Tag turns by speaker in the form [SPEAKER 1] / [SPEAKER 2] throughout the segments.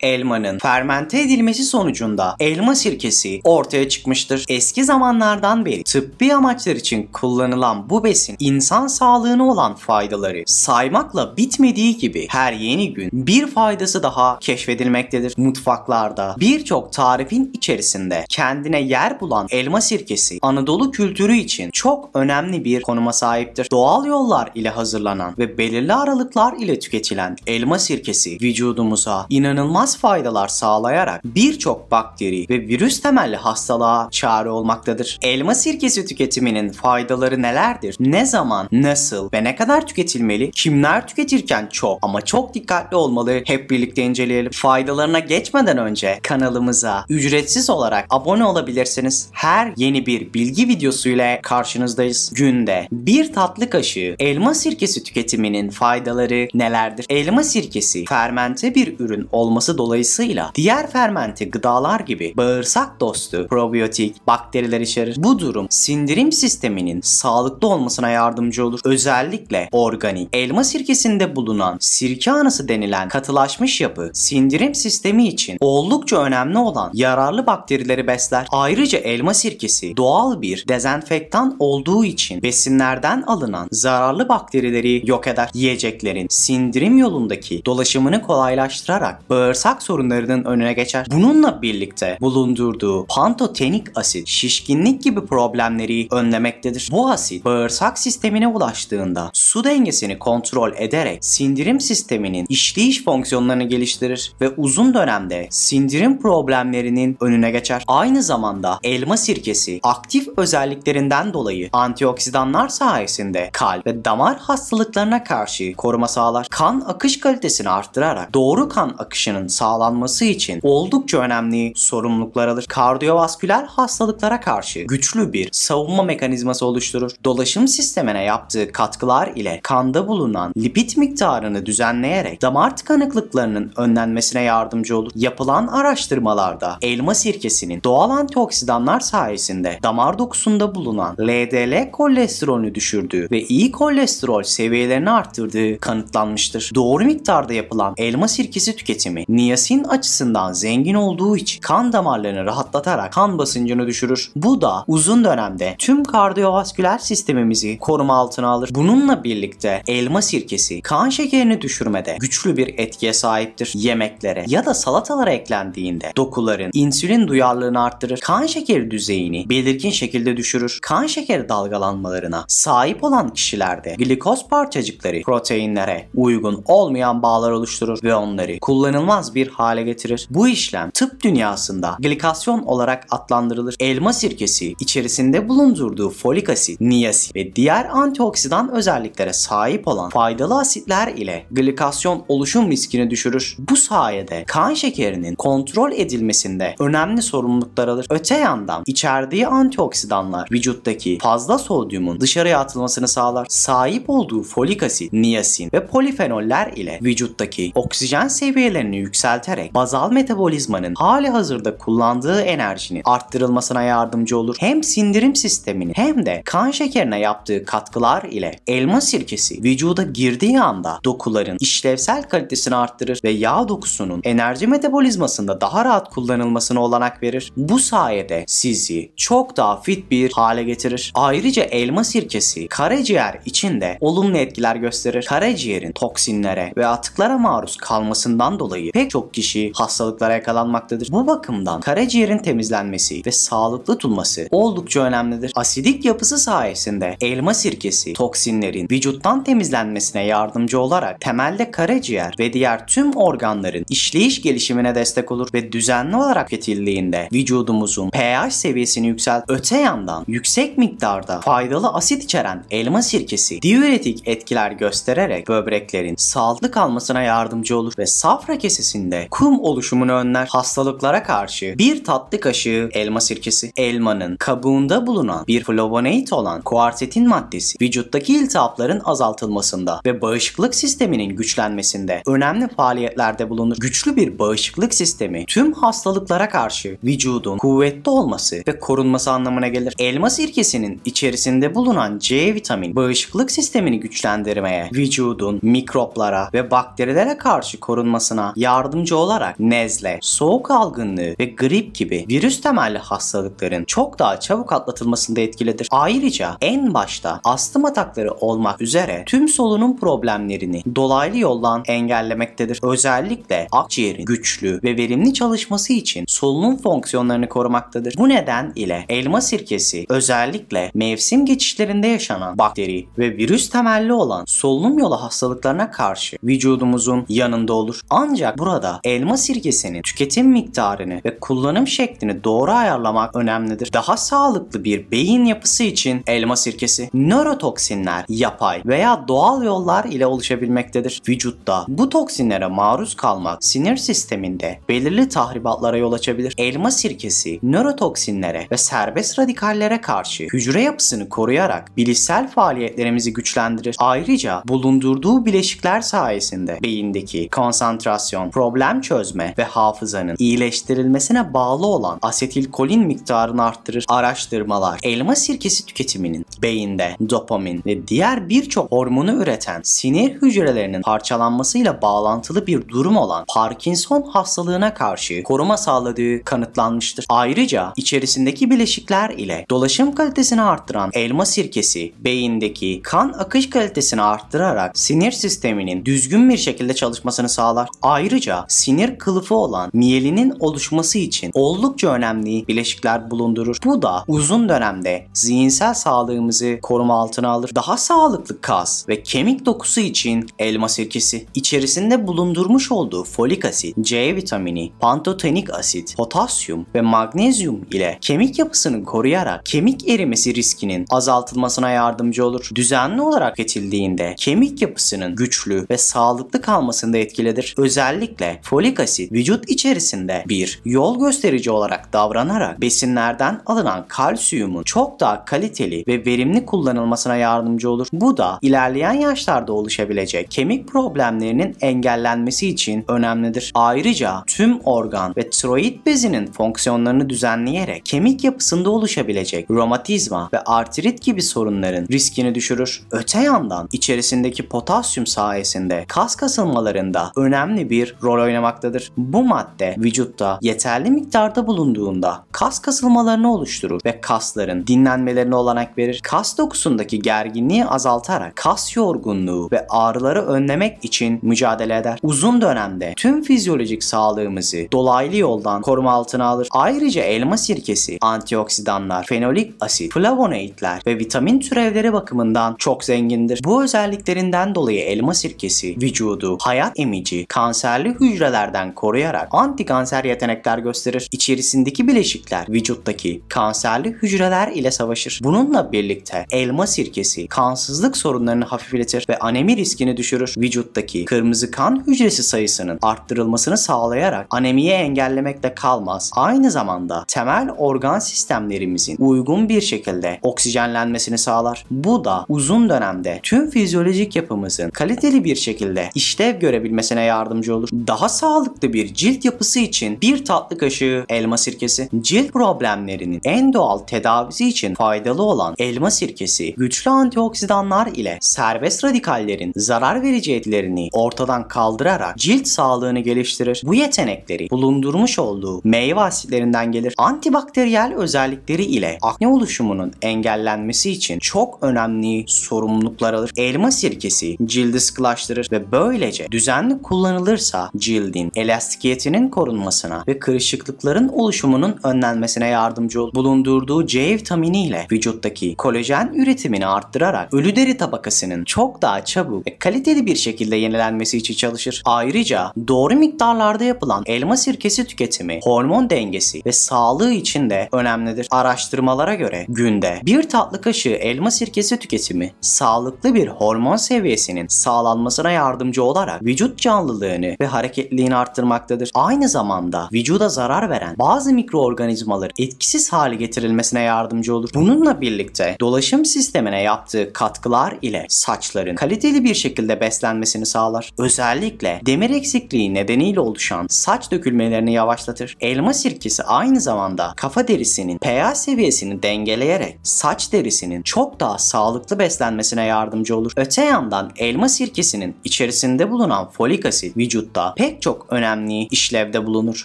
[SPEAKER 1] Elmanın fermente edilmesi sonucunda elma sirkesi ortaya çıkmıştır. Eski zamanlardan beri tıbbi amaçlar için kullanılan bu besin insan sağlığına olan faydaları saymakla bitmediği gibi her yeni gün bir faydası daha keşfedilmektedir. Mutfaklarda birçok tarifin içerisinde kendine yer bulan elma sirkesi Anadolu kültürü için çok önemli bir konuma sahiptir. Doğal yollar ile hazırlanan ve belirli aralıklar ile tüketilen elma sirkesi vücudumuza inanılmaz inanılmaz faydalar sağlayarak birçok bakteri ve virüs temelli hastalığa çare olmaktadır. Elma sirkesi tüketiminin faydaları nelerdir? Ne zaman, nasıl ve ne kadar tüketilmeli? Kimler tüketirken çok ama çok dikkatli olmalı. Hep birlikte inceleyelim. Faydalarına geçmeden önce kanalımıza ücretsiz olarak abone olabilirsiniz. Her yeni bir bilgi videosuyla karşınızdayız. Günde bir tatlı kaşığı elma sirkesi tüketiminin faydaları nelerdir? Elma sirkesi fermente bir ürün olması dolayısıyla diğer fermenti gıdalar gibi bağırsak dostu probiyotik bakteriler içerir. Bu durum sindirim sisteminin sağlıklı olmasına yardımcı olur. Özellikle organik elma sirkesinde bulunan sirke anası denilen katılaşmış yapı sindirim sistemi için oldukça önemli olan yararlı bakterileri besler. Ayrıca elma sirkesi doğal bir dezenfektan olduğu için besinlerden alınan zararlı bakterileri yok eder. Yiyeceklerin sindirim yolundaki dolaşımını kolaylaştırarak bağırsak bağırsak sorunlarının önüne geçer. Bununla birlikte bulundurduğu pantotenik asit şişkinlik gibi problemleri önlemektedir. Bu asit bağırsak sistemine ulaştığında su dengesini kontrol ederek sindirim sisteminin işleyiş fonksiyonlarını geliştirir ve uzun dönemde sindirim problemlerinin önüne geçer. Aynı zamanda elma sirkesi aktif özelliklerinden dolayı antioksidanlar sayesinde kalp ve damar hastalıklarına karşı koruma sağlar. Kan akış kalitesini arttırarak doğru kan akışının sağlanması için oldukça önemli sorumluluklar alır. Kardiyovasküler hastalıklara karşı güçlü bir savunma mekanizması oluşturur. Dolaşım sistemine yaptığı katkılar ile kanda bulunan lipid miktarını düzenleyerek damar tıkanıklıklarının önlenmesine yardımcı olur. Yapılan araştırmalarda elma sirkesinin doğal antioksidanlar sayesinde damar dokusunda bulunan LDL kolesterolünü düşürdüğü ve iyi kolesterol seviyelerini arttırdığı kanıtlanmıştır. Doğru miktarda yapılan elma sirkesi tüketimi niyasin açısından zengin olduğu için kan damarlarını rahatlatarak kan basıncını düşürür. Bu da uzun dönemde tüm kardiyovasküler sistemimizi koruma altına alır. Bununla birlikte elma sirkesi kan şekerini düşürmede güçlü bir etkiye sahiptir. Yemeklere ya da salatalara eklendiğinde dokuların insülin duyarlılığını arttırır. Kan şekeri düzeyini belirgin şekilde düşürür. Kan şekeri dalgalanmalarına sahip olan kişilerde glikoz parçacıkları proteinlere uygun olmayan bağlar oluşturur ve onları kullanılmaz bir bir hale getirir. Bu işlem tıp dünyasında glikasyon olarak adlandırılır. Elma sirkesi içerisinde bulundurduğu folik asit, niyasin ve diğer antioksidan özelliklere sahip olan faydalı asitler ile glikasyon oluşum riskini düşürür. Bu sayede kan şekerinin kontrol edilmesinde önemli sorumluluklar alır. Öte yandan içerdiği antioksidanlar vücuttaki fazla sodyumun dışarıya atılmasını sağlar. Sahip olduğu folik asit, niyasin ve polifenoller ile vücuttaki oksijen seviyelerini yükseltir yükselterek bazal metabolizmanın hali hazırda kullandığı enerjinin arttırılmasına yardımcı olur. Hem sindirim sistemini hem de kan şekerine yaptığı katkılar ile elma sirkesi vücuda girdiği anda dokuların işlevsel kalitesini arttırır ve yağ dokusunun enerji metabolizmasında daha rahat kullanılmasına olanak verir. Bu sayede sizi çok daha fit bir hale getirir. Ayrıca elma sirkesi karaciğer içinde olumlu etkiler gösterir. Karaciğerin toksinlere ve atıklara maruz kalmasından dolayı pek çok kişi hastalıklara yakalanmaktadır. Bu bakımdan karaciğerin temizlenmesi ve sağlıklı tutulması oldukça önemlidir. Asidik yapısı sayesinde elma sirkesi toksinlerin vücuttan temizlenmesine yardımcı olarak temelde karaciğer ve diğer tüm organların işleyiş gelişimine destek olur ve düzenli olarak fetilliğinde vücudumuzun pH seviyesini yükselt. Öte yandan yüksek miktarda faydalı asit içeren elma sirkesi diüretik etkiler göstererek böbreklerin sağlıklı kalmasına yardımcı olur ve safra kesesini içerisinde kum oluşumunu önler hastalıklara karşı bir tatlı kaşığı elma sirkesi, elmanın kabuğunda bulunan bir flavonoid olan kuartetin maddesi vücuttaki iltihapların azaltılmasında ve bağışıklık sisteminin güçlenmesinde önemli faaliyetlerde bulunur. Güçlü bir bağışıklık sistemi tüm hastalıklara karşı vücudun kuvvetli olması ve korunması anlamına gelir. Elma sirkesinin içerisinde bulunan C vitamini bağışıklık sistemini güçlendirmeye, vücudun mikroplara ve bakterilere karşı korunmasına yardım yardımcı olarak nezle, soğuk algınlığı ve grip gibi virüs temelli hastalıkların çok daha çabuk atlatılmasında etkilidir. Ayrıca en başta astım atakları olmak üzere tüm solunum problemlerini dolaylı yoldan engellemektedir. Özellikle akciğerin güçlü ve verimli çalışması için solunum fonksiyonlarını korumaktadır. Bu neden ile elma sirkesi özellikle mevsim geçişlerinde yaşanan bakteri ve virüs temelli olan solunum yolu hastalıklarına karşı vücudumuzun yanında olur. Ancak burada burada elma sirkesinin tüketim miktarını ve kullanım şeklini doğru ayarlamak önemlidir. Daha sağlıklı bir beyin yapısı için elma sirkesi nörotoksinler yapay veya doğal yollar ile oluşabilmektedir. Vücutta bu toksinlere maruz kalmak sinir sisteminde belirli tahribatlara yol açabilir. Elma sirkesi nörotoksinlere ve serbest radikallere karşı hücre yapısını koruyarak bilişsel faaliyetlerimizi güçlendirir. Ayrıca bulundurduğu bileşikler sayesinde beyindeki konsantrasyon, pro problem çözme ve hafızanın iyileştirilmesine bağlı olan asetilkolin miktarını arttırır araştırmalar. Elma sirkesi tüketiminin beyinde dopamin ve diğer birçok hormonu üreten sinir hücrelerinin parçalanmasıyla bağlantılı bir durum olan Parkinson hastalığına karşı koruma sağladığı kanıtlanmıştır. Ayrıca içerisindeki bileşikler ile dolaşım kalitesini arttıran elma sirkesi beyindeki kan akış kalitesini arttırarak sinir sisteminin düzgün bir şekilde çalışmasını sağlar. Ayrıca sinir kılıfı olan miyelinin oluşması için oldukça önemli bileşikler bulundurur. Bu da uzun dönemde zihinsel sağlığımızı koruma altına alır. Daha sağlıklı kas ve kemik dokusu için elma sirkesi. içerisinde bulundurmuş olduğu folik asit, C vitamini, pantotenik asit, potasyum ve magnezyum ile kemik yapısını koruyarak kemik erimesi riskinin azaltılmasına yardımcı olur. Düzenli olarak etildiğinde kemik yapısının güçlü ve sağlıklı kalmasında etkilidir. Özellikle ile folik asit vücut içerisinde bir yol gösterici olarak davranarak besinlerden alınan kalsiyumun çok daha kaliteli ve verimli kullanılmasına yardımcı olur. Bu da ilerleyen yaşlarda oluşabilecek kemik problemlerinin engellenmesi için önemlidir. Ayrıca tüm organ ve tiroid bezinin fonksiyonlarını düzenleyerek kemik yapısında oluşabilecek romatizma ve artrit gibi sorunların riskini düşürür. Öte yandan içerisindeki potasyum sayesinde kas kasılmalarında önemli bir rol rol oynamaktadır. Bu madde vücutta yeterli miktarda bulunduğunda kas kasılmalarını oluşturur ve kasların dinlenmelerine olanak verir. Kas dokusundaki gerginliği azaltarak kas yorgunluğu ve ağrıları önlemek için mücadele eder. Uzun dönemde tüm fizyolojik sağlığımızı dolaylı yoldan koruma altına alır. Ayrıca elma sirkesi, antioksidanlar, fenolik asit, flavonoidler ve vitamin türevleri bakımından çok zengindir. Bu özelliklerinden dolayı elma sirkesi vücudu hayat emici, kanserli hücrelerden koruyarak antikanser yetenekler gösterir. İçerisindeki bileşikler vücuttaki kanserli hücreler ile savaşır. Bununla birlikte elma sirkesi kansızlık sorunlarını hafifletir ve anemi riskini düşürür. Vücuttaki kırmızı kan hücresi sayısının arttırılmasını sağlayarak anemiye engellemekle kalmaz. Aynı zamanda temel organ sistemlerimizin uygun bir şekilde oksijenlenmesini sağlar. Bu da uzun dönemde tüm fizyolojik yapımızın kaliteli bir şekilde işlev görebilmesine yardımcı olur daha sağlıklı bir cilt yapısı için bir tatlı kaşığı elma sirkesi, cilt problemlerinin en doğal tedavisi için faydalı olan elma sirkesi güçlü antioksidanlar ile serbest radikallerin zarar verici etkilerini ortadan kaldırarak cilt sağlığını geliştirir. Bu yetenekleri bulundurmuş olduğu meyve asitlerinden gelir. Antibakteriyel özellikleri ile akne oluşumunun engellenmesi için çok önemli sorumluluklar alır. Elma sirkesi cildi sıkılaştırır ve böylece düzenli kullanılırsa cildin elastikiyetinin korunmasına ve kırışıklıkların oluşumunun önlenmesine yardımcı bulundurduğu C vitamini ile vücuttaki kolajen üretimini arttırarak ölü deri tabakasının çok daha çabuk ve kaliteli bir şekilde yenilenmesi için çalışır. Ayrıca doğru miktarlarda yapılan elma sirkesi tüketimi hormon dengesi ve sağlığı için de önemlidir. Araştırmalara göre günde bir tatlı kaşığı elma sirkesi tüketimi sağlıklı bir hormon seviyesinin sağlanmasına yardımcı olarak vücut canlılığını ve hareket hareketliğini arttırmaktadır. Aynı zamanda vücuda zarar veren bazı mikroorganizmaları etkisiz hale getirilmesine yardımcı olur. Bununla birlikte dolaşım sistemine yaptığı katkılar ile saçların kaliteli bir şekilde beslenmesini sağlar. Özellikle demir eksikliği nedeniyle oluşan saç dökülmelerini yavaşlatır. Elma sirkesi aynı zamanda kafa derisinin pH seviyesini dengeleyerek saç derisinin çok daha sağlıklı beslenmesine yardımcı olur. Öte yandan elma sirkesinin içerisinde bulunan folik asit vücutta pek çok önemli işlevde bulunur.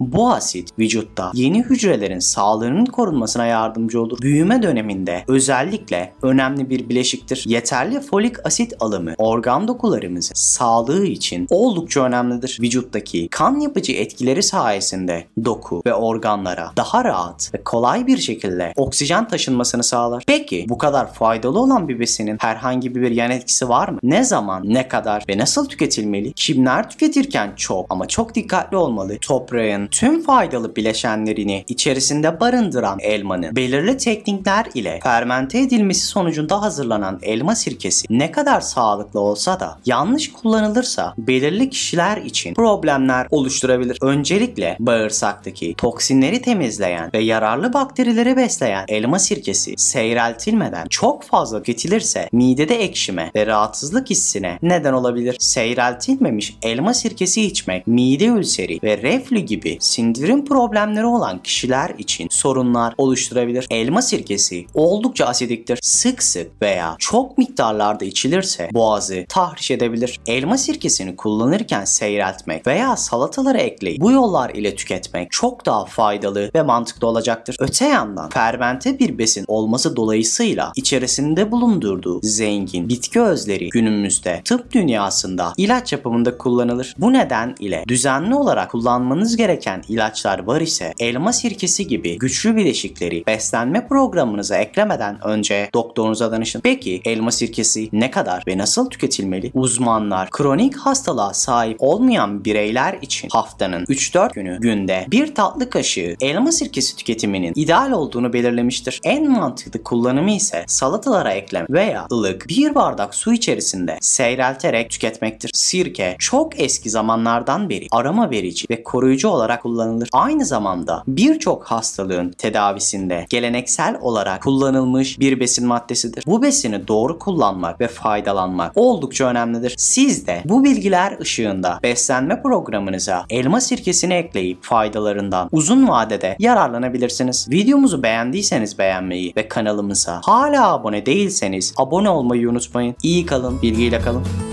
[SPEAKER 1] Bu asit vücutta yeni hücrelerin sağlığının korunmasına yardımcı olur. Büyüme döneminde özellikle önemli bir bileşiktir. Yeterli folik asit alımı organ dokularımızın sağlığı için oldukça önemlidir. Vücuttaki kan yapıcı etkileri sayesinde doku ve organlara daha rahat ve kolay bir şekilde oksijen taşınmasını sağlar. Peki bu kadar faydalı olan bir besinin herhangi bir yan etkisi var mı? Ne zaman, ne kadar ve nasıl tüketilmeli? Kimler tüketirken çok top ama çok dikkatli olmalı. Toprağın tüm faydalı bileşenlerini içerisinde barındıran elmanın belirli teknikler ile fermente edilmesi sonucunda hazırlanan elma sirkesi ne kadar sağlıklı olsa da yanlış kullanılırsa belirli kişiler için problemler oluşturabilir. Öncelikle bağırsaktaki toksinleri temizleyen ve yararlı bakterileri besleyen elma sirkesi seyreltilmeden çok fazla tüketilirse midede ekşime ve rahatsızlık hissine neden olabilir. Seyreltilmemiş elma sirkesi içme geçmek, mide ülseri ve reflü gibi sindirim problemleri olan kişiler için sorunlar oluşturabilir. Elma sirkesi oldukça asidiktir. Sık sık veya çok miktarlarda içilirse boğazı tahriş edebilir. Elma sirkesini kullanırken seyreltmek veya salatalara ekleyip bu yollar ile tüketmek çok daha faydalı ve mantıklı olacaktır. Öte yandan fermente bir besin olması dolayısıyla içerisinde bulundurduğu zengin bitki özleri günümüzde tıp dünyasında ilaç yapımında kullanılır. Bu neden ile düzenli olarak kullanmanız gereken ilaçlar var ise elma sirkesi gibi güçlü bileşikleri beslenme programınıza eklemeden önce doktorunuza danışın. Peki elma sirkesi ne kadar ve nasıl tüketilmeli? Uzmanlar kronik hastalığa sahip olmayan bireyler için haftanın 3-4 günü günde bir tatlı kaşığı elma sirkesi tüketiminin ideal olduğunu belirlemiştir. En mantıklı kullanımı ise salatalara eklem veya ılık bir bardak su içerisinde seyrelterek tüketmektir. Sirke çok eski zamanlarda alan veri, arama verici ve koruyucu olarak kullanılır. Aynı zamanda birçok hastalığın tedavisinde geleneksel olarak kullanılmış bir besin maddesidir. Bu besini doğru kullanmak ve faydalanmak oldukça önemlidir. Siz de bu bilgiler ışığında beslenme programınıza elma sirkesini ekleyip faydalarından uzun vadede yararlanabilirsiniz. Videomuzu beğendiyseniz beğenmeyi ve kanalımıza hala abone değilseniz abone olmayı unutmayın. İyi kalın, bilgiyle kalın.